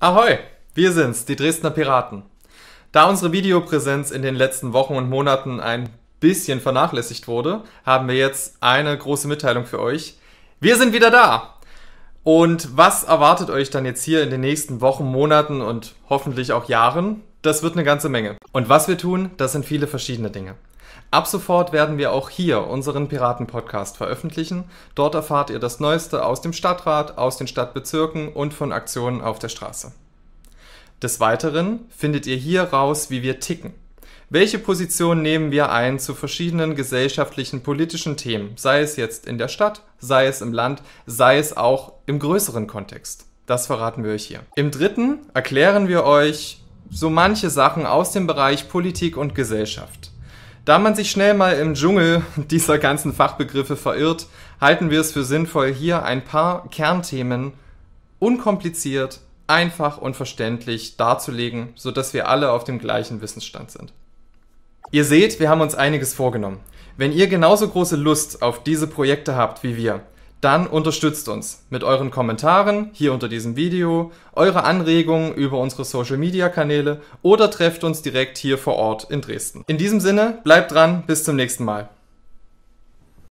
Ahoi, wir sind's, die Dresdner Piraten. Da unsere Videopräsenz in den letzten Wochen und Monaten ein bisschen vernachlässigt wurde, haben wir jetzt eine große Mitteilung für euch. Wir sind wieder da! Und was erwartet euch dann jetzt hier in den nächsten Wochen, Monaten und hoffentlich auch Jahren? das wird eine ganze Menge. Und was wir tun, das sind viele verschiedene Dinge. Ab sofort werden wir auch hier unseren Piraten-Podcast veröffentlichen. Dort erfahrt ihr das Neueste aus dem Stadtrat, aus den Stadtbezirken und von Aktionen auf der Straße. Des Weiteren findet ihr hier raus, wie wir ticken. Welche Position nehmen wir ein zu verschiedenen gesellschaftlichen, politischen Themen, sei es jetzt in der Stadt, sei es im Land, sei es auch im größeren Kontext? Das verraten wir euch hier. Im dritten erklären wir euch, so manche Sachen aus dem Bereich Politik und Gesellschaft. Da man sich schnell mal im Dschungel dieser ganzen Fachbegriffe verirrt, halten wir es für sinnvoll, hier ein paar Kernthemen unkompliziert, einfach und verständlich darzulegen, sodass wir alle auf dem gleichen Wissensstand sind. Ihr seht, wir haben uns einiges vorgenommen. Wenn ihr genauso große Lust auf diese Projekte habt wie wir, dann unterstützt uns mit euren Kommentaren hier unter diesem Video, eure Anregungen über unsere Social-Media-Kanäle oder trefft uns direkt hier vor Ort in Dresden. In diesem Sinne, bleibt dran, bis zum nächsten Mal.